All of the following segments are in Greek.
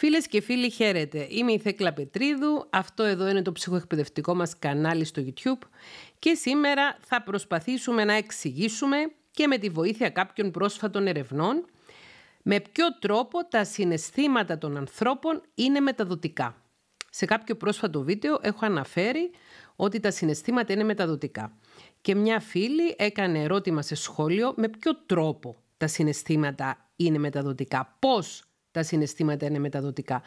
Φίλες και φίλοι, χαίρετε. Είμαι η Θέκλα Πετρίδου. Αυτό εδώ είναι το ψυχοεκπαιδευτικό μας κανάλι στο YouTube. Και σήμερα θα προσπαθήσουμε να εξηγήσουμε και με τη βοήθεια κάποιων πρόσφατων ερευνών με ποιο τρόπο τα συναισθήματα των ανθρώπων είναι μεταδοτικά. Σε κάποιο πρόσφατο βίντεο έχω αναφέρει ότι τα συναισθήματα είναι μεταδοτικά. Και μια φίλη έκανε ερώτημα σε σχόλιο με ποιο τρόπο τα συναισθήματα είναι μεταδοτικά. Πώς τα συναισθήματα είναι μεταδοτικά.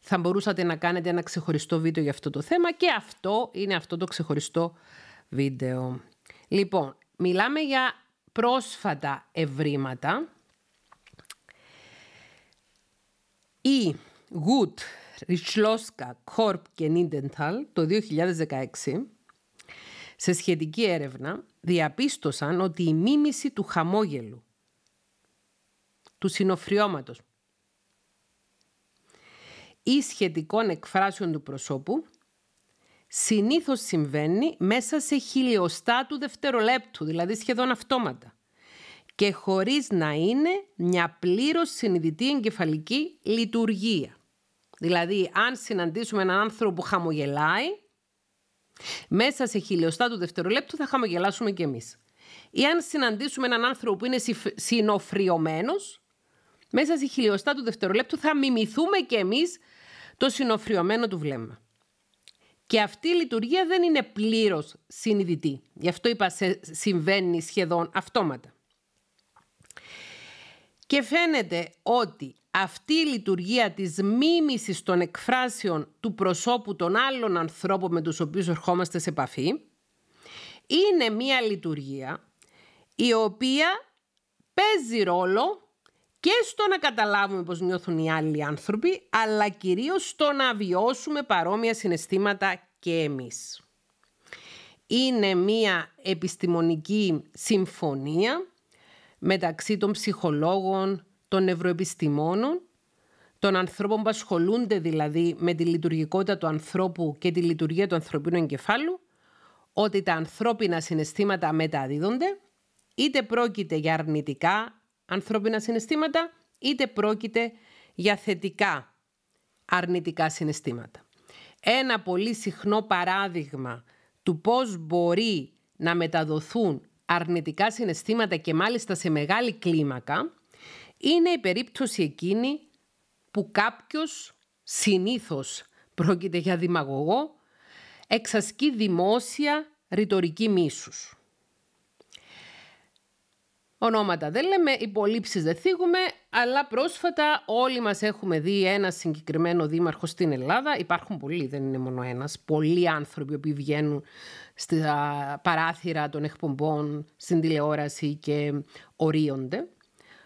Θα μπορούσατε να κάνετε ένα ξεχωριστό βίντεο για αυτό το θέμα και αυτό είναι αυτό το ξεχωριστό βίντεο. Λοιπόν, μιλάμε για πρόσφατα ευρήματα. Η Γουτ, Ριτσλόσκα, Κορπ και Νίντενταλ το 2016 σε σχετική έρευνα διαπίστωσαν ότι η μίμηση του χαμόγελου, του συνοφριώματος, ή σχετικών εκφράσεων του προσώπου συνήθως συμβαίνει μέσα σε χιλιοστά του δευτερολέπτου, δηλαδή σχεδόν αυτόματα και χωρίς να είναι μια πλήρως συνειδητή εγκεφαλική λειτουργία. Δηλαδή, αν συναντήσουμε έναν άνθρωπο που χαμογελάει, μέσα σε χιλιοστά του δευτερολέπτου θα χαμογελάσουμε κι εμείς. Ή αν συναντήσουμε έναν άνθρωπο που είναι συνοφριωμένος, μέσα σε χιλιοστά του δευτερολέπτου θα μιμηθούμε κι εμείς το συνοφριωμένο του βλέμμα. Και αυτή η λειτουργία δεν είναι πλήρως συνειδητή. Γι' αυτό είπα σε συμβαίνει σχεδόν αυτόματα. Και φαίνεται ότι αυτή η λειτουργία της μίμησης των εκφράσεων του προσώπου των άλλων ανθρώπων με τους οποίους ερχόμαστε σε επαφή, είναι μία λειτουργία η οποία παίζει ρόλο και στο να καταλάβουμε πώς νιώθουν οι άλλοι άνθρωποι, αλλά κυρίως στο να βιώσουμε παρόμοια συναισθήματα και εμείς. Είναι μία επιστημονική συμφωνία μεταξύ των ψυχολόγων, των νευροεπιστημόνων, των ανθρώπων που ασχολούνται δηλαδή με τη λειτουργικότητα του ανθρώπου και τη λειτουργία του ανθρωπίνου εγκεφάλου, ότι τα ανθρώπινα συναισθήματα μεταδίδονται, είτε πρόκειται για αρνητικά ανθρώπινα συναισθήματα, είτε πρόκειται για θετικά αρνητικά συναισθήματα. Ένα πολύ συχνό παράδειγμα του πώς μπορεί να μεταδοθούν αρνητικά συναισθήματα και μάλιστα σε μεγάλη κλίμακα, είναι η περίπτωση εκείνη που κάποιος συνήθως πρόκειται για δημαγωγό, εξασκεί δημόσια ρητορική μίσους. Ονόματα δεν λέμε, υπολείψεις δεν θίγουμε, αλλά πρόσφατα όλοι μας έχουμε δει ένα συγκεκριμένο δήμαρχο στην Ελλάδα. Υπάρχουν πολλοί, δεν είναι μόνο ένας. Πολλοί άνθρωποι που βγαίνουν στα παράθυρα των εκπομπών, στην τηλεόραση και ορίονται.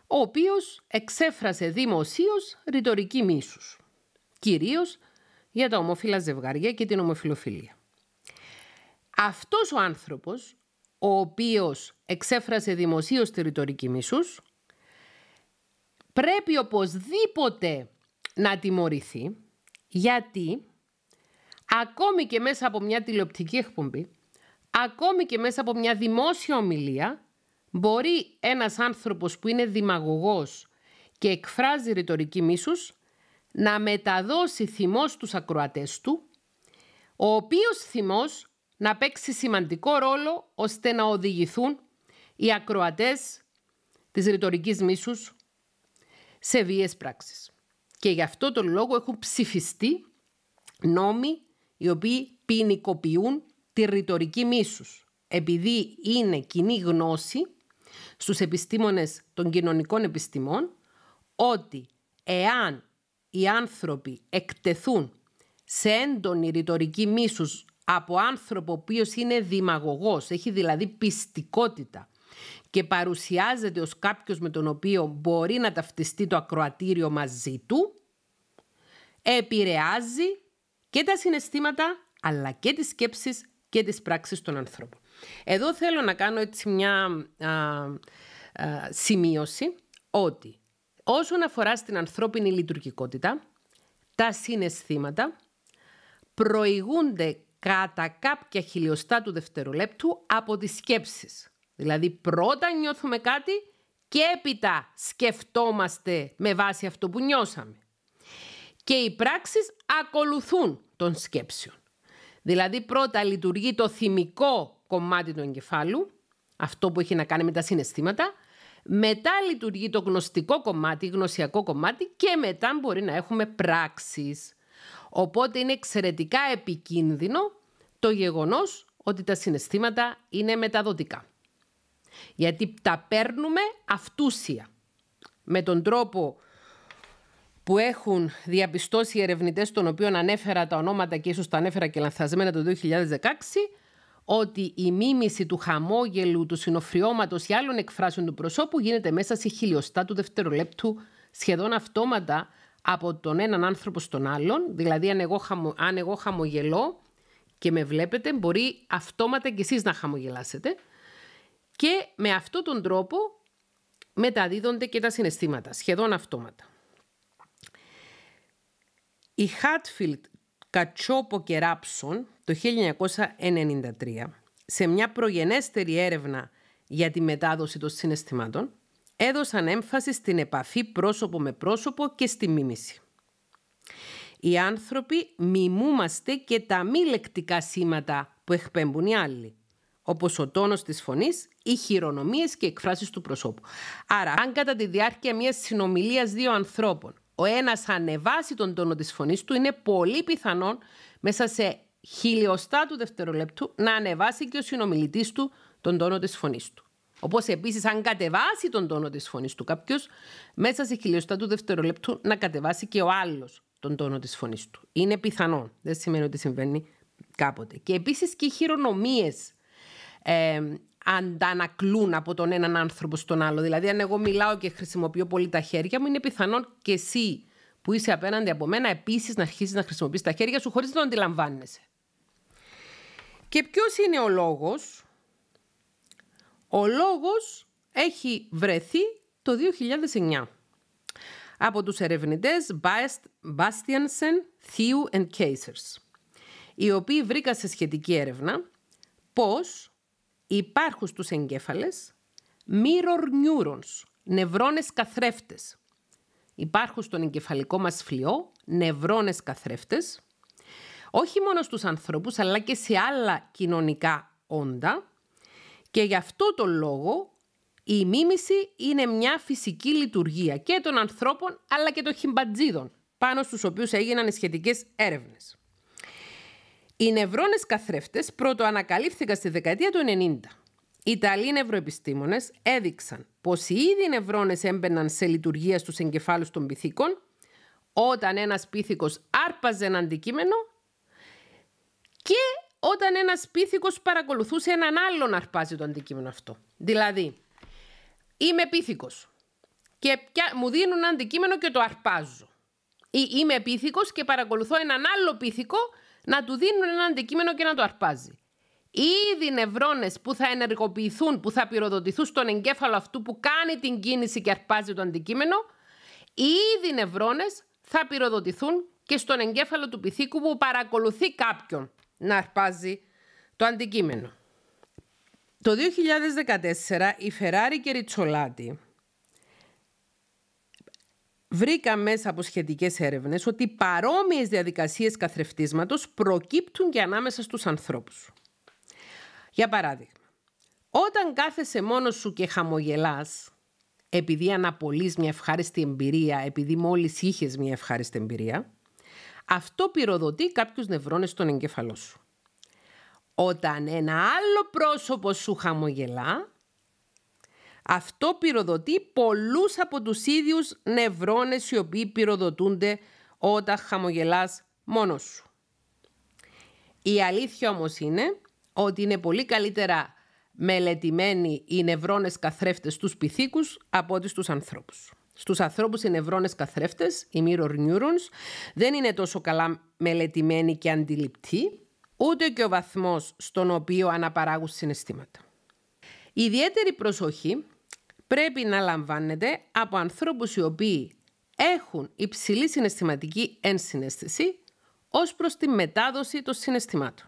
Ο οποίος εξέφρασε δημοσίως ρητορική μίσους. Κυρίως για τα ομόφυλα ζευγάρια και την ομοφιλοφιλία. Αυτός ο άνθρωπος ο οποίος εξέφρασε δημοσίως τη ρητορική μίσους, πρέπει οπωσδήποτε να τιμωρηθεί, γιατί ακόμη και μέσα από μια τηλεοπτική εκπομπή, ακόμη και μέσα από μια δημόσια ομιλία, μπορεί ένας άνθρωπος που είναι δημαγωγός και εκφράζει ρητορική μίσους, να μεταδώσει θυμός στους ακροατές του, ο οποίος θυμός να παίξει σημαντικό ρόλο ώστε να οδηγηθούν οι ακροατές της ρητορικής μίσους σε βίες πράξεις. Και γι' αυτό τον λόγο έχουν ψηφιστεί νόμοι οι οποίοι ποινικοποιούν τη ρητορική μίσους. Επειδή είναι κοινή γνώση στους επιστήμονες των κοινωνικών επιστημών ότι εάν οι άνθρωποι εκτεθούν σε έντονη ρητορική μίσους από άνθρωπο ο οποίος είναι δημαγωγός, έχει δηλαδή πιστικότητα και παρουσιάζεται ως κάποιος με τον οποίο μπορεί να ταυτιστεί το ακροατήριο μαζί του, επηρεάζει και τα συναισθήματα αλλά και τις σκέψεις και τις πράξεις των ανθρώπων. Εδώ θέλω να κάνω έτσι μια α, σημείωση ότι όσον αφορά στην ανθρώπινη λειτουργικότητα, τα συναισθήματα προηγούνται κατά κάποια χιλιοστά του δευτερολέπτου από τις σκέψεις. Δηλαδή πρώτα νιώθουμε κάτι και έπειτα σκεφτόμαστε με βάση αυτό που νιώσαμε. Και οι πράξεις ακολουθούν των σκέψεων. Δηλαδή πρώτα λειτουργεί το θυμικό κομμάτι του εγκεφάλου, αυτό που έχει να κάνει με τα συναισθήματα, μετά λειτουργεί το γνωστικό κομμάτι, γνωσιακό κομμάτι και μετά μπορεί να έχουμε πράξεις. Οπότε είναι εξαιρετικά επικίνδυνο το γεγονός ότι τα συναισθήματα είναι μεταδοτικά. Γιατί τα παίρνουμε αυτούσια. Με τον τρόπο που έχουν διαπιστώσει οι ερευνητές, των οποίων ανέφερα τα ονόματα και ίσως τα ανέφερα και λανθασμένα το 2016, ότι η μίμηση του χαμόγελου, του συνοφριώματος ή άλλων εκφράσεων του προσώπου γίνεται μέσα σε χιλιοστά του δευτερολέπτου σχεδόν αυτόματα από τον έναν άνθρωπο στον άλλον, δηλαδή αν εγώ, χαμο, χαμογελώ και με βλέπετε, μπορεί αυτόματα και εσείς να χαμογελάσετε και με αυτόν τον τρόπο μεταδίδονται και τα συναισθήματα, σχεδόν αυτόματα. Η Χάτφιλτ Κατσόπο και Ράψον το 1993 σε μια προγενέστερη έρευνα για τη μετάδοση των συναισθημάτων έδωσαν έμφαση στην επαφή πρόσωπο με πρόσωπο και στη μίμηση. Οι άνθρωποι μιμούμαστε και τα μη λεκτικά σήματα που εκπέμπουν οι άλλοι, όπως ο τόνος της φωνής, οι χειρονομίες και εκφράσεις του προσώπου. Άρα, αν κατά τη διάρκεια μιας συνομιλίας δύο ανθρώπων ο ένας ανεβάσει τον τόνο της φωνής του, είναι πολύ πιθανόν μέσα σε χιλιοστά του δευτερολέπτου να ανεβάσει και ο συνομιλητής του τον τόνο της φωνής του. Όπως επίσης, αν κατεβάσει τον τόνο της φωνής του κάποιος, μέσα σε χιλιοστά του δευτερολέπτου να κατεβάσει και ο άλλος τον τόνο της φωνής του. Είναι πιθανό. Δεν σημαίνει ότι συμβαίνει κάποτε. Και επίσης και οι χειρονομίες ε, αντανακλούν από τον έναν άνθρωπο στον άλλο. Δηλαδή, αν εγώ μιλάω και χρησιμοποιώ πολύ τα χέρια μου, είναι πιθανόν και εσύ που είσαι απέναντι από μένα επίσης να αρχίσεις να χρησιμοποιείς τα χέρια σου χωρίς να το αντιλαμβάνεσαι. Και ποιος είναι ο λόγος ο λόγος έχει βρεθεί το 2009 από τους ερευνητές Bastiansen, Thieu and Casers, οι οποίοι βρήκαν σε σχετική έρευνα πως υπάρχουν στους εγκέφαλες mirror neurons, νευρώνες καθρέφτες. Υπάρχουν στον εγκεφαλικό μας φλοιό νευρώνες καθρέφτες, όχι μόνο στους ανθρώπους αλλά και σε άλλα κοινωνικά όντα, και γι' αυτό το λόγο η μίμηση είναι μια φυσική λειτουργία και των ανθρώπων αλλά και των χιμπατζίδων, πάνω στους οποίους έγιναν σχετικές έρευνες. Οι νευρώνες καθρέφτες ανακαλύφθηκαν στη δεκαετία του 90. Οι Ιταλοί νευροεπιστήμονες έδειξαν πως οι ήδη νευρώνες έμπαιναν σε λειτουργία στους εγκεφάλους των πυθίκων όταν ένας πύθικος άρπαζε ένα αντικείμενο και όταν ένας πίθηκος παρακολουθούσε έναν άλλο να αρπάζει το αντικείμενο αυτό. Δηλαδή, είμαι πίθηκος και μου δίνουν ένα αντικείμενο και το αρπάζω. Ή είμαι πίθηκος και παρακολουθώ έναν άλλο πίθηκο να του δίνουν ένα αντικείμενο και να το αρπάζει. Ήδη νευρώνες που θα ενεργοποιηθούν, που θα πυροδοτηθούν στον εγκέφαλο αυτού που κάνει την κίνηση και αρπάζει το αντικείμενο, ήδη νευρώνες θα πυροδοτηθούν και στον εγκέφαλο του πυθίκου που παρακολουθεί κάποιον να αρπάζει το αντικείμενο. Το 2014 η Φεράρι και η Ριτσολάτη βρήκαν μέσα από σχετικές έρευνες ότι παρόμοιες διαδικασίες καθρεφτίσματος προκύπτουν και ανάμεσα στους ανθρώπους. Για παράδειγμα, όταν κάθεσαι μόνος σου και χαμογελάς, επειδή αναπολείς μια ευχάριστη εμπειρία, επειδή μόλις είχες μια ευχάριστη εμπειρία, αυτό πυροδοτεί κάποιους νευρώνες στον εγκεφαλό σου. Όταν ένα άλλο πρόσωπο σου χαμογελά, αυτό πυροδοτεί πολλούς από τους ίδιους νευρώνες οι οποίοι πυροδοτούνται όταν χαμογελάς μόνος σου. Η αλήθεια όμως είναι ότι είναι πολύ καλύτερα μελετημένοι οι νευρώνες καθρέφτες στους πυθίκους από ό,τι στους ανθρώπους. Στους ανθρώπους οι νευρώνε καθρέφτες, οι mirror neurons, δεν είναι τόσο καλά μελετημένοι και αντιληπτοί, ούτε και ο βαθμός στον οποίο αναπαράγουν συναισθήματα. Η ιδιαίτερη προσοχή πρέπει να λαμβάνεται από ανθρώπους οι οποίοι έχουν υψηλή συναισθηματική ενσυναίσθηση ως προς τη μετάδοση των συναισθημάτων.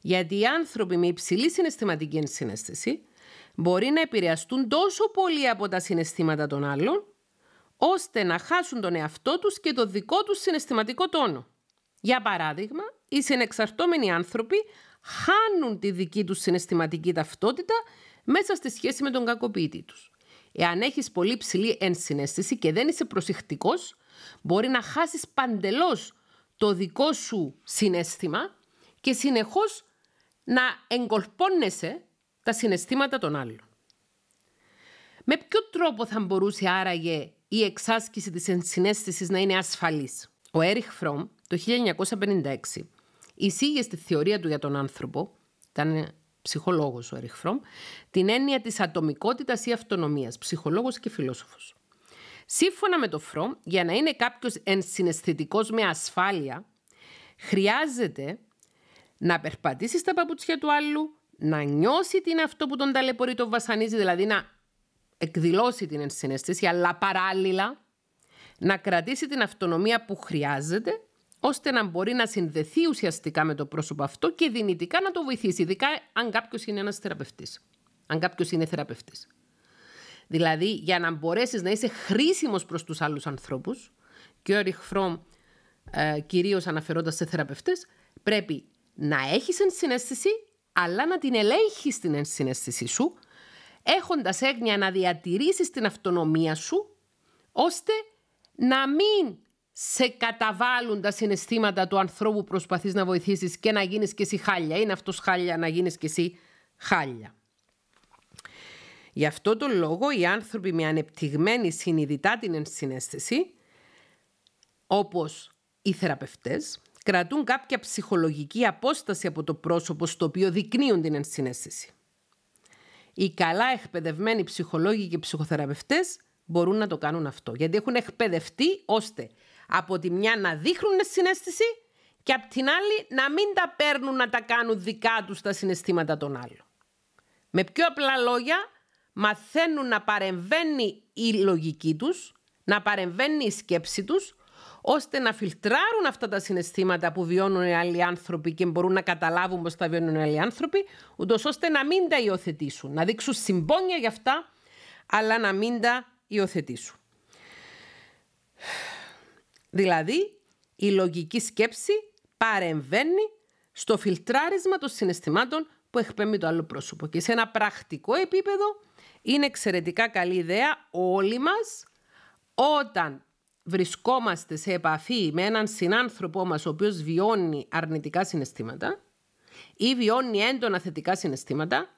Γιατί οι άνθρωποι με υψηλή συναισθηματική ενσυναίσθηση μπορεί να επηρεαστούν τόσο πολύ από τα συναισθήματα των άλλων, ώστε να χάσουν τον εαυτό τους και το δικό τους συναισθηματικό τόνο. Για παράδειγμα, οι συνεξαρτώμενοι άνθρωποι χάνουν τη δική τους συναισθηματική ταυτότητα μέσα στη σχέση με τον κακοποιητή τους. Εάν έχεις πολύ ψηλή ενσυναίσθηση και δεν είσαι προσεκτικός, μπορεί να χάσεις παντελώς το δικό σου συνέστημα και συνεχώς να εγκολπώνεσαι τα συναισθήματα των άλλων. Με ποιο τρόπο θα μπορούσε άραγε η εξάσκηση της ενσυναίσθησης να είναι ασφαλής. Ο Έριχ Φρόμ το 1956 εισήγε στη θεωρία του για τον άνθρωπο, ήταν ψυχολόγος ο Έριχ Φρόμ, την έννοια της ατομικότητας ή αυτονομίας, ψυχολόγος και φιλόσοφος. Σύμφωνα με το Φρόμ, για να είναι κάποιος ενσυναισθητικός με ασφάλεια, χρειάζεται να περπατήσει στα παπούτσια του άλλου, να νιώσει την αυτό που τον ταλαιπωρεί, τον βασανίζει, δηλαδή να εκδηλώσει την ενσυναίσθηση, αλλά παράλληλα να κρατήσει την αυτονομία που χρειάζεται, ώστε να μπορεί να συνδεθεί ουσιαστικά με το πρόσωπο αυτό και δυνητικά να το βοηθήσει, ειδικά αν κάποιος είναι ένας θεραπευτής. Αν κάποιος είναι θεραπευτής. Δηλαδή, για να μπορέσεις να είσαι χρήσιμος προς τους άλλους ανθρώπους, και ο Ριχ Φρόμ ε, κυρίως αναφερόντας σε θεραπευτές, πρέπει να έχεις ενσυναίσθηση αλλά να την ελέγχεις την ενσυναίσθησή σου, έχοντας έγνοια να διατηρήσεις την αυτονομία σου, ώστε να μην σε καταβάλουν τα συναισθήματα του ανθρώπου που προσπαθείς να βοηθήσεις και να γίνεις και εσύ χάλια. Είναι αυτός χάλια να γίνεις και εσύ χάλια. Γι' αυτό τον λόγο οι άνθρωποι με ανεπτυγμένη συνειδητά την ενσυναίσθηση, όπως οι θεραπευτές, κρατούν κάποια ψυχολογική απόσταση από το πρόσωπο στο οποίο δεικνύουν την ενσυναίσθηση. Οι καλά εκπαιδευμένοι ψυχολόγοι και ψυχοθεραπευτές μπορούν να το κάνουν αυτό, γιατί έχουν εκπαιδευτεί ώστε από τη μια να δείχνουν συνέστηση και από την άλλη να μην τα παίρνουν να τα κάνουν δικά τους τα συναισθήματα των άλλων. Με πιο απλά λόγια, μαθαίνουν να παρεμβαίνει η λογική τους, να παρεμβαίνει η σκέψη τους, ώστε να φιλτράρουν αυτά τα συναισθήματα που βιώνουν οι άλλοι άνθρωποι και μπορούν να καταλάβουν πώς τα βιώνουν οι άλλοι άνθρωποι, ούτως ώστε να μην τα υιοθετήσουν. Να δείξουν συμπόνια για αυτά, αλλά να μην τα υιοθετήσουν. Δηλαδή, η λογική σκέψη παρεμβαίνει στο φιλτράρισμα των συναισθημάτων που εκπέμπει το άλλο πρόσωπο. Και σε ένα πρακτικό επίπεδο είναι εξαιρετικά καλή ιδέα όλοι μας όταν βρισκόμαστε σε επαφή με έναν συνάνθρωπό μας ο οποίος βιώνει αρνητικά συναισθήματα ή βιώνει έντονα θετικά συναισθήματα,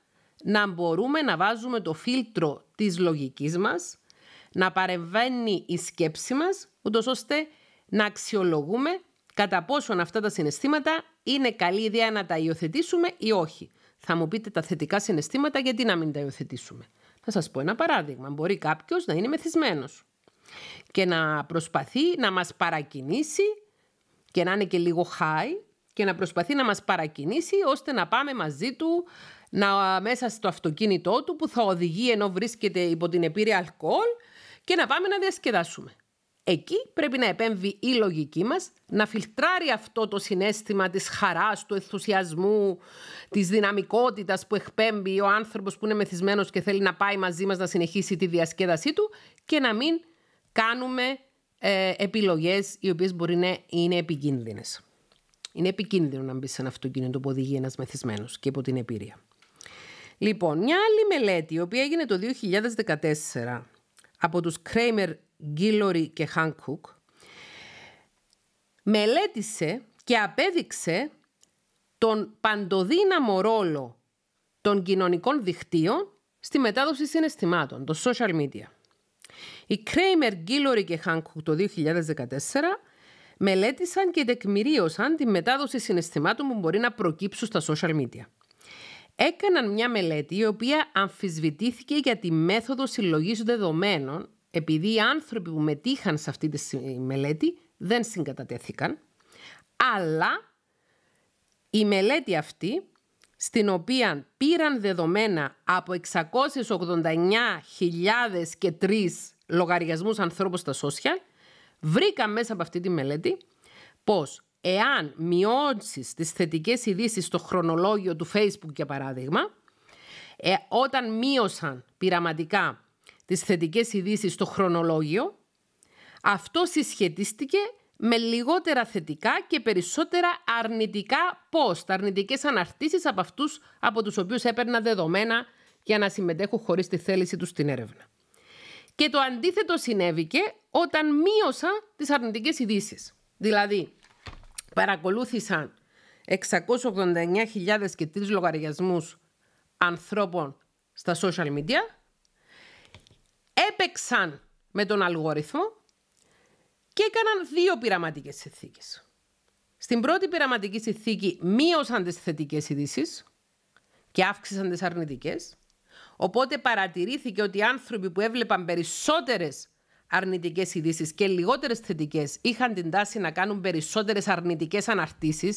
να μπορούμε να βάζουμε το φίλτρο της λογικής μας, να παρεμβαίνει η σκέψη μας, ούτως ώστε να αξιολογούμε κατά πόσον αυτά τα συναισθήματα είναι καλή ιδέα να τα υιοθετήσουμε ή όχι. Θα μου πείτε τα θετικά συναισθήματα γιατί να μην τα υιοθετήσουμε. Θα σας πω ένα παράδειγμα. Μπορεί κάποιος να είναι μεθυσμένος και να προσπαθεί να μας παρακινήσει και να είναι και λίγο high και να προσπαθεί να μας παρακινήσει ώστε να πάμε μαζί του να, μέσα στο αυτοκίνητό του που θα οδηγεί ενώ βρίσκεται υπό την επίρρεια αλκοόλ και να πάμε να διασκεδάσουμε. Εκεί πρέπει να επέμβει η λογική μας, να φιλτράρει αυτό το συνέστημα της χαράς, του ενθουσιασμού, της δυναμικότητας που εκπέμπει ο άνθρωπος που είναι μεθυσμένος και θέλει να πάει μαζί μας να συνεχίσει τη διασκέδασή του και να μην κάνουμε ε, επιλογές οι οποίες μπορεί να είναι επικίνδυνες. Είναι επικίνδυνο να μπεις σε ένα αυτοκίνητο που οδηγεί ένας μεθυσμένος και από την εμπειρία. Λοιπόν, μια άλλη μελέτη, η οποία έγινε το 2014 από τους Kramer, Γκίλορι και Χάνκουκ, μελέτησε και απέδειξε τον παντοδύναμο ρόλο των κοινωνικών δικτύων στη μετάδοση συναισθημάτων, το social media. Οι Κρέιμερ, Γκίλωρη και Χάνκουκ το 2014 μελέτησαν και τεκμηρίωσαν τη μετάδοση συναισθημάτων που μπορεί να προκύψουν στα social media. Έκαναν μια μελέτη η οποία αμφισβητήθηκε για τη μέθοδο συλλογής δεδομένων επειδή οι άνθρωποι που μετήχαν σε αυτή τη μελέτη δεν συγκατατέθηκαν αλλά η μελέτη αυτή στην οποία πήραν δεδομένα από 689.000 και λογαριασμούς ανθρώπους στα social, βρήκα μέσα από αυτή τη μελέτη πως εάν μειώσεις τις θετικές ειδήσεις στο χρονολόγιο του Facebook για παράδειγμα, ε, όταν μείωσαν πειραματικά τις θετικές ειδήσεις στο χρονολόγιο, αυτό συσχετίστηκε με λιγότερα θετικά και περισσότερα αρνητικά post, αρνητικές αναρτήσεις από αυτούς από τους οποίους έπαιρναν δεδομένα για να συμμετέχουν χωρίς τη θέληση τους στην έρευνα. Και το αντίθετο συνέβηκε όταν μείωσα τις αρνητικές ειδήσεις. Δηλαδή, παρακολούθησαν 689.000 και 3 λογαριασμούς ανθρώπων στα social media, έπαιξαν με τον αλγόριθμο και έκαναν δύο πειραματικές συνθήκες. Στην πρώτη πειραματική συνθήκη μείωσαν τις θετικές ειδήσει και αύξησαν τις αρνητικές. Οπότε παρατηρήθηκε ότι οι άνθρωποι που έβλεπαν περισσότερες αρνητικές ειδήσει και λιγότερες θετικές είχαν την τάση να κάνουν περισσότερες αρνητικές αναρτήσεις,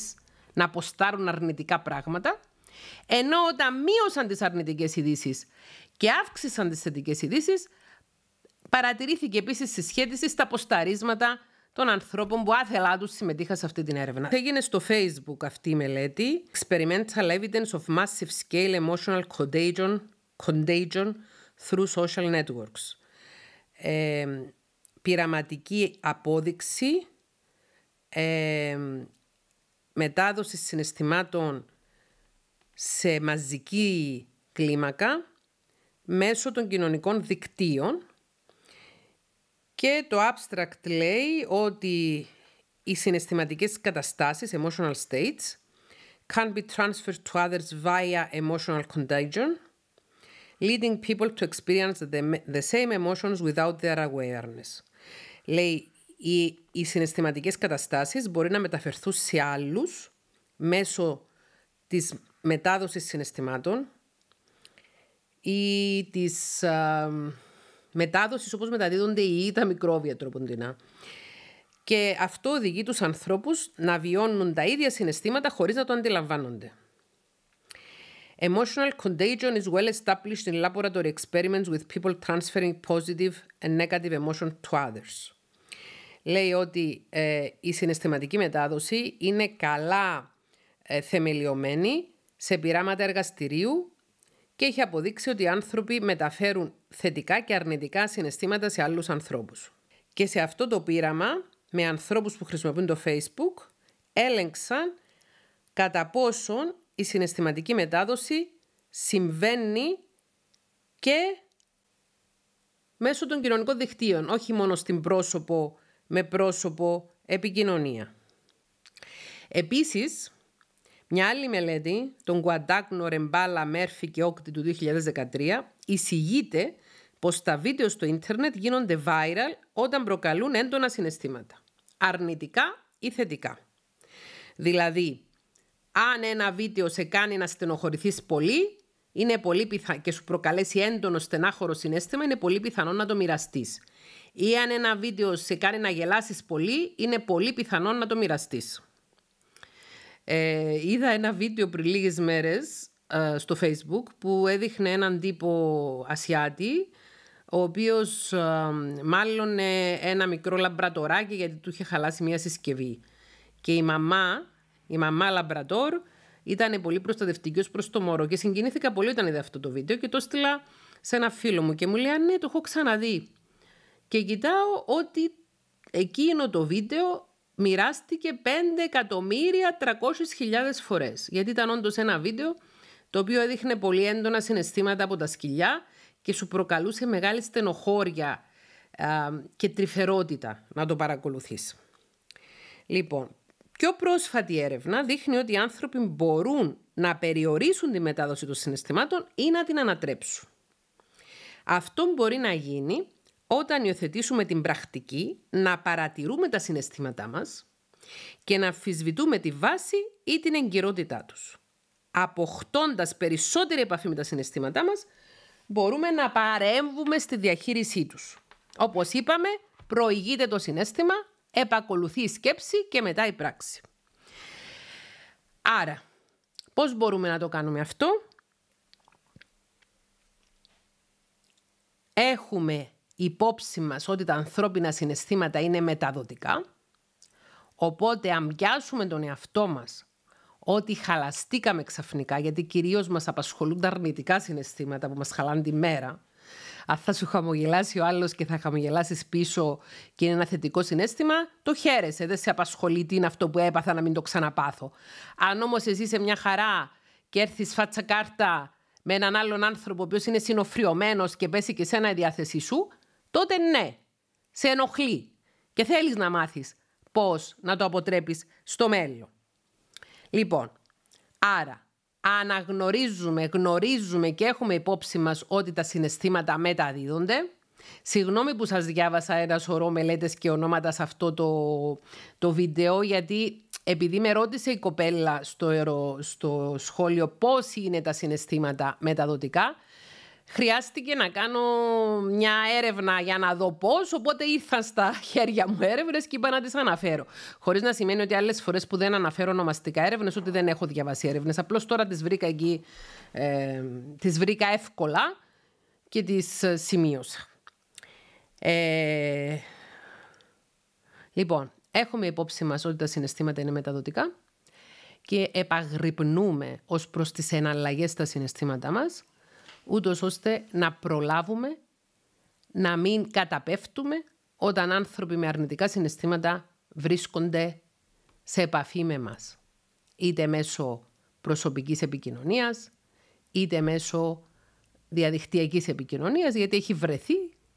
να αποστάρουν αρνητικά πράγματα. Ενώ όταν μείωσαν τις αρνητικές ειδήσει και αύξησαν τις θετικές ειδήσει, Παρατηρήθηκε επίσης συσχέτιση στα ποσταρίσματα των ανθρώπων που άθελά τους συμμετείχαν σε αυτή την έρευνα. Έγινε στο Facebook αυτή η μελέτη Experimental Evidence of Massive Scale Emotional Contagion, contagion Through Social Networks. Ε, πειραματική απόδειξη ε, μετάδοση συναισθημάτων σε μαζική κλίμακα μέσω των κοινωνικών δικτύων και το abstract λέει ότι οι συναισθηματικές καταστάσεις, emotional states, can be transferred to others via emotional contagion, leading people to experience the, the same emotions without their awareness. Λέει, οι, οι συναισθηματικές καταστάσεις μπορεί να μεταφερθούν σε άλλους μέσω της μετάδοσης συναισθημάτων ή της... Ε, μετάδοσης όπως μεταδίδονται οι ή μικρόβια τροποντινά. Και αυτό οδηγεί τους ανθρώπους να βιώνουν τα ίδια συναισθήματα χωρίς να το αντιλαμβάνονται. Emotional contagion is well established in laboratory experiments with people transferring positive and negative emotions to others. Λέει ότι ε, η συναισθηματική μετάδοση είναι καλά ε, θεμελιωμένη σε πειράματα εργαστηρίου και έχει αποδείξει ότι οι άνθρωποι μεταφέρουν θετικά και αρνητικά συναισθήματα σε άλλους ανθρώπους. Και σε αυτό το πείραμα, με ανθρώπους που χρησιμοποιούν το Facebook, έλεγξαν κατά πόσον η συναισθηματική μετάδοση συμβαίνει και μέσω των κοινωνικών δικτύων, όχι μόνο στην πρόσωπο με πρόσωπο επικοινωνία. Επίσης, μια άλλη μελέτη, τον Γκουαντάκνο Ρεμπάλα Μέρφυ και Όκτη του 2013, εισηγείται πως τα βίντεο στο ίντερνετ γίνονται viral όταν προκαλούν έντονα συναισθήματα. Αρνητικά ή θετικά. Δηλαδή, αν ένα βίντεο σε κάνει να στενοχωρηθείς πολύ, είναι πολύ πιθα... και σου προκαλέσει έντονο στενάχωρο συνέστημα, είναι πολύ πιθανό να το μοιραστείς. Ή αν ένα βίντεο σε κάνει να γελάσεις πολύ, είναι πολύ πιθανό να το μοιραστείς. Ε, είδα ένα βίντεο πριν λίγες μέρες ε, στο facebook που έδειχνε έναν τύπο Ασιάτη ο οποίος ε, μάλλον ένα μικρό λαμπρατοράκι γιατί του είχε χαλάσει μια συσκευή. Και η μαμά, η μαμά λαμπρατόρ ήταν πολύ προστατευτική προς το μωρό και συγκινήθηκα πολύ όταν είδα αυτό το βίντεο και το στείλα σε ένα φίλο μου και μου λέει «Ναι, το έχω ξαναδεί». Και κοιτάω ότι εκείνο το βίντεο μοιράστηκε 5.300.000 φορές. Γιατί ήταν όντως ένα βίντεο το οποίο έδειχνε πολύ έντονα συναισθήματα από τα σκυλιά και σου προκαλούσε μεγάλη στενοχώρια και τρυφερότητα να το παρακολουθείς. Λοιπόν, πιο πρόσφατη έρευνα δείχνει ότι οι άνθρωποι μπορούν να περιορίσουν τη μετάδοση των συναισθημάτων ή να την ανατρέψουν. Αυτό μπορεί να γίνει όταν υιοθετήσουμε την πρακτική να παρατηρούμε τα συναισθήματά μας και να αφισβητούμε τη βάση ή την εγκυρότητά τους. Αποκτώντας περισσότερη επαφή με τα συναισθήματά μας, μπορούμε να παρέμβουμε στη διαχείρισή τους. Όπως είπαμε, προηγείται το συνέστημα, επακολουθεί η σκέψη και μετά η πράξη. Άρα, πώς μπορούμε να το κάνουμε αυτό? Έχουμε υπόψη μας ότι τα ανθρώπινα συναισθήματα είναι μεταδοτικά, οπότε αν πιάσουμε τον εαυτό μας ότι χαλαστήκαμε ξαφνικά, γιατί κυρίως μας απασχολούν τα αρνητικά συναισθήματα που μας χαλάνε τη μέρα, αν θα σου χαμογελάσει ο άλλος και θα χαμογελάσεις πίσω και είναι ένα θετικό συνέστημα, το χαίρεσαι, δεν σε απασχολεί τι είναι αυτό που έπαθα να μην το ξαναπάθω. Αν όμως εσύ είσαι μια χαρά και έρθεις φάτσα κάρτα με έναν άλλον άνθρωπο ο οποίος είναι συνοφριωμένος και πέσει και σένα η διάθεσή σου, τότε ναι, σε ενοχλεί και θέλεις να μάθεις πώς να το αποτρέπεις στο μέλλον. Λοιπόν, άρα αναγνωρίζουμε, γνωρίζουμε και έχουμε υπόψη μας ότι τα συναισθήματα μεταδίδονται. Συγγνώμη που σας διάβασα ένα σωρό μελέτες και ονόματα σε αυτό το, το βίντεο, γιατί επειδή με ρώτησε η κοπέλα στο, στο σχόλιο πώς είναι τα συναισθήματα μεταδοτικά, χρειάστηκε να κάνω μια έρευνα για να δω πώς. Οπότε ήρθαν στα χέρια μου έρευνες και είπα να τις αναφέρω. Χωρίς να σημαίνει ότι άλλες φορές που δεν αναφέρω ονομαστικά έρευνες, ότι δεν έχω διαβάσει έρευνες. Απλώς τώρα τις βρήκα εκεί, ε, τις βρήκα εύκολα και τις ε, σημείωσα. Ε, λοιπόν, έχουμε υπόψη μας ότι τα συναισθήματα είναι μεταδοτικά και επαγρυπνούμε ως προς τις εναλλαγές στα συναισθήματά μας ούτως ώστε να προλάβουμε να μην καταπέφτουμε όταν άνθρωποι με αρνητικά συναισθήματα βρίσκονται σε επαφή με μας. Είτε μέσω προσωπικής επικοινωνίας, είτε μέσω διαδικτυακής επικοινωνίας, γιατί έχει βρεθεί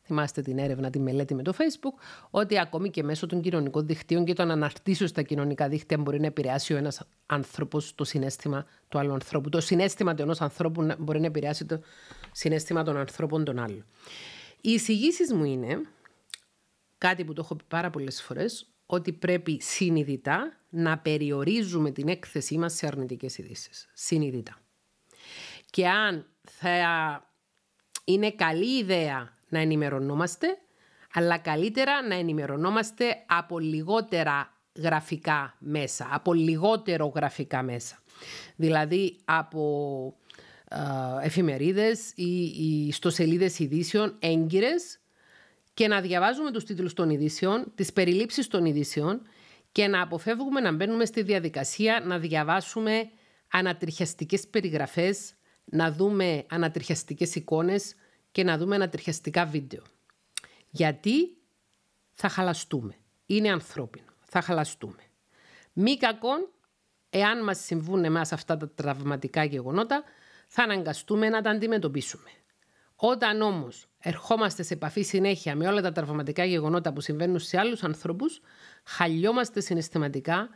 Θυμάστε την έρευνα, τη μελέτη με το Facebook, ότι ακόμη και μέσω των κοινωνικών δικτύων και των αναρτήσεων στα κοινωνικά δίκτυα μπορεί να επηρεάσει ο ένας άνθρωπος το συνέστημα του άλλου ανθρώπου. Το συνέστημα του ενός ανθρώπου μπορεί να επηρεάσει το συνέστημα των ανθρώπων των άλλων. Οι εισηγήσεις μου είναι κάτι που το έχω πει πάρα πολλές φορές, ότι πρέπει συνειδητά να περιορίζουμε την έκθεσή μας σε αρνητικές ειδήσεις. Συνειδητά. Και αν θα είναι καλή ιδέα να ενημερωνόμαστε, αλλά καλύτερα να ενημερωνόμαστε από λιγότερα γραφικά μέσα, από λιγότερο γραφικά μέσα. Δηλαδή από ε, εφημερίδες ή, ή στοσελίδες ειδήσεων έγκυρες και να διαβάζουμε τους τίτλους των ειδήσεων, τις περιλήψεις των ειδήσεων και να αποφεύγουμε να μπαίνουμε στη διαδικασία να διαβάσουμε ανατριχιαστικές περιγραφές, να δούμε ανατριχιαστικές εικόνες, και να δούμε ανατριχιαστικά βίντεο. Γιατί θα χαλαστούμε. Είναι ανθρώπινο. Θα χαλαστούμε. Μη κακόν, εάν μας συμβούν εμάς αυτά τα τραυματικά γεγονότα, θα αναγκαστούμε να τα αντιμετωπίσουμε. Όταν όμως ερχόμαστε σε επαφή συνέχεια με όλα τα τραυματικά γεγονότα που συμβαίνουν σε άλλους ανθρώπους... χαλιόμαστε συναισθηματικά,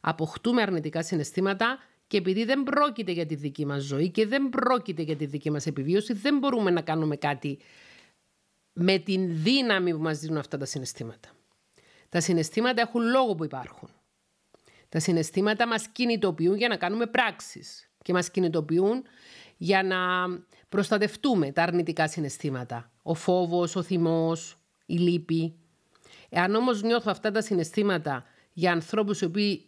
αποκτούμε αρνητικά συναισθήματα, και επειδή δεν πρόκειται για τη δική μας ζωή και δεν πρόκειται για τη δική μας επιβίωση, δεν μπορούμε να κάνουμε κάτι με την δύναμη που μας δίνουν αυτά τα συναισθήματα. Τα συναισθήματα έχουν λόγο που υπάρχουν. Τα συναισθήματα μας κινητοποιούν για να κάνουμε πράξεις και μας κινητοποιούν για να προστατευτούμε τα αρνητικά συναισθήματα. Ο φόβος, ο θυμός, η λύπη. Εάν όμως νιώθω αυτά τα συναισθήματα για ανθρώπους οι οποίοι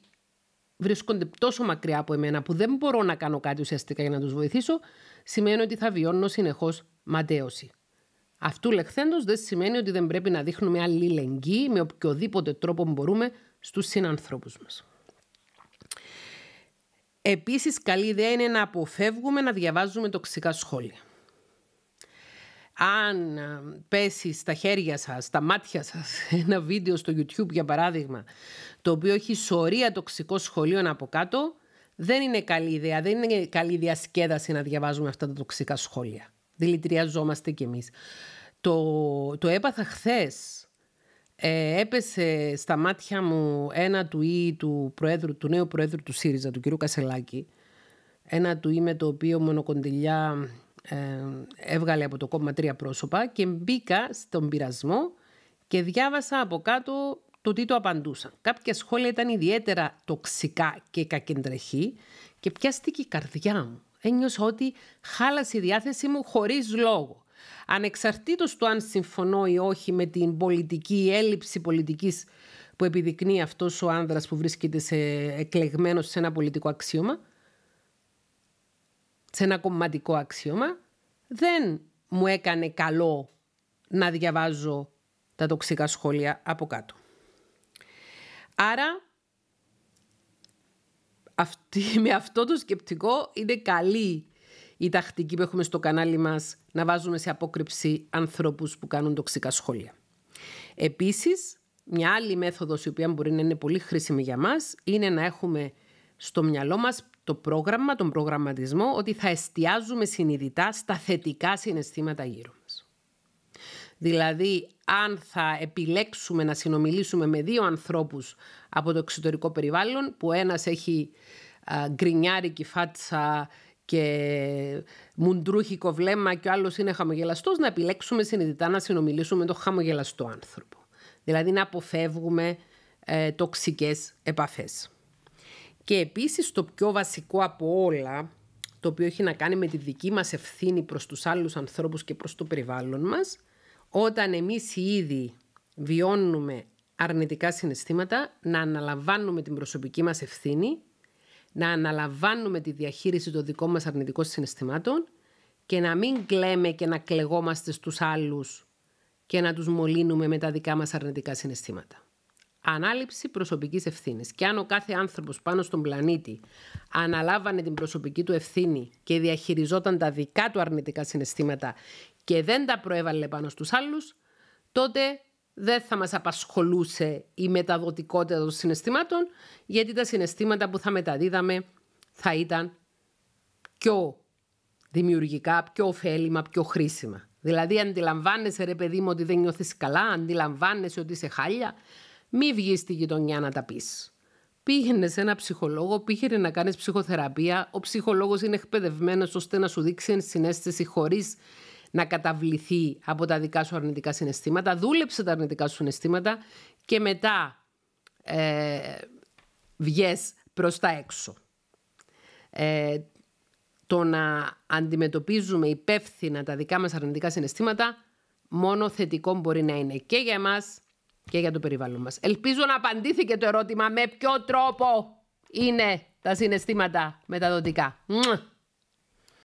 βρίσκονται τόσο μακριά από εμένα που δεν μπορώ να κάνω κάτι ουσιαστικά για να τους βοηθήσω, σημαίνει ότι θα βιώνω συνεχώς ματέωση. Αυτού λεχθέντος δεν σημαίνει ότι δεν πρέπει να δείχνουμε αλληλεγγύη με οποιοδήποτε τρόπο μπορούμε στους συνανθρώπους μας. Επίσης, καλή ιδέα είναι να αποφεύγουμε να διαβάζουμε τοξικά σχόλια αν ε, πέσει στα χέρια σας, στα μάτια σας, ένα βίντεο στο YouTube για παράδειγμα, το οποίο έχει σωρία τοξικών σχολείων από κάτω, δεν είναι καλή ιδέα, δεν είναι καλή διασκέδαση να διαβάζουμε αυτά τα τοξικά σχόλια. Δηλητριάζομαστε κι εμείς. Το, το έπαθα χθες. Ε, έπεσε στα μάτια μου ένα του ή του, προέδρου, του νέου προέδρου του ΣΥΡΙΖΑ, του κ. Κασελάκη, ένα του ή με το οποίο μονοκοντιλιά έβγαλε από το κόμμα τρία πρόσωπα και μπήκα στον πειρασμό και διάβασα από κάτω το τι το απαντούσαν. Κάποια σχόλια ήταν ιδιαίτερα τοξικά και κακεντρεχή και πιάστηκε η καρδιά μου. Ένιωσα ότι χάλασε η διάθεσή μου χωρίς λόγο. Ανεξαρτήτως του αν συμφωνώ ή όχι με την πολιτική έλλειψη πολιτικής που επιδεικνύει αυτός ο άνδρας που βρίσκεται σε, εκλεγμένος σε ένα πολιτικό αξίωμα, σε ένα κομματικό αξίωμα, δεν μου έκανε καλό να διαβάζω τα τοξικά σχόλια από κάτω. Άρα, αυτή, με αυτό το σκεπτικό είναι καλή η τακτική που έχουμε στο κανάλι μας να βάζουμε σε απόκρυψη ανθρώπους που κάνουν τοξικά σχόλια. Επίσης, μια άλλη μέθοδος η οποία μπορεί να είναι πολύ χρήσιμη για μας είναι να έχουμε στο μυαλό μας το πρόγραμμα, τον προγραμματισμό, ότι θα εστιάζουμε συνειδητά στα θετικά συναισθήματα γύρω μας. Δηλαδή, αν θα επιλέξουμε να συνομιλήσουμε με δύο ανθρώπους από το εξωτερικό περιβάλλον, που ένας έχει α, γκρινιάρικη φάτσα και μουντρούχικο βλέμμα και ο άλλος είναι χαμογελαστός, να επιλέξουμε συνειδητά να συνομιλήσουμε με τον χαμογελαστό άνθρωπο. Δηλαδή, να αποφεύγουμε ε, τοξικές επαφές. Και επίσης το πιο βασικό από όλα, το οποίο έχει να κάνει με τη δική μας ευθύνη προς τους άλλους ανθρώπους και προς το περιβάλλον μας, όταν εμείς ήδη βιώνουμε αρνητικά συναισθήματα, να αναλαμβάνουμε την προσωπική μας ευθύνη, να αναλαμβάνουμε τη διαχείριση των δικών μας αρνητικών συναισθημάτων και να μην κλαίμε και να κλεγόμαστε στους άλλους και να τους μολύνουμε με τα δικά μας αρνητικά συναισθήματα. Ανάληψη προσωπικής ευθύνης. Και αν ο κάθε άνθρωπος πάνω στον πλανήτη αναλάβανε την προσωπική του ευθύνη και διαχειριζόταν τα δικά του αρνητικά συναισθήματα και δεν τα προέβαλε πάνω στους άλλους, τότε δεν θα μας απασχολούσε η μεταδοτικότητα των συναισθημάτων, γιατί τα συναισθήματα που θα μεταδίδαμε θα ήταν πιο δημιουργικά, πιο ωφέλιμα, πιο χρήσιμα. Δηλαδή αντιλαμβάνεσαι ρε παιδί μου ότι δεν νιώθεις καλά, αντιλαμβάνεσαι ότι είσαι χάλια, μη βγεις στη γειτονιά να τα πεις. Πήγαινες σε ένα ψυχολόγο, πήγαινε να κάνεις ψυχοθεραπεία. Ο ψυχολόγος είναι εκπαιδευμένος ώστε να σου δείξει ενσυναίσθηση χωρίς να καταβληθεί από τα δικά σου αρνητικά συναισθήματα. Δούλεψε τα αρνητικά σου συναισθήματα και μετά ε, βγες προς τα έξω. Ε, το να αντιμετωπίζουμε υπεύθυνα τα δικά μας αρνητικά συναισθήματα, μόνο θετικό μπορεί να είναι και για εμάς και για το περιβάλλον μας. Ελπίζω να απαντήθηκε το ερώτημα με ποιο τρόπο είναι τα συναισθήματα μεταδοτικά.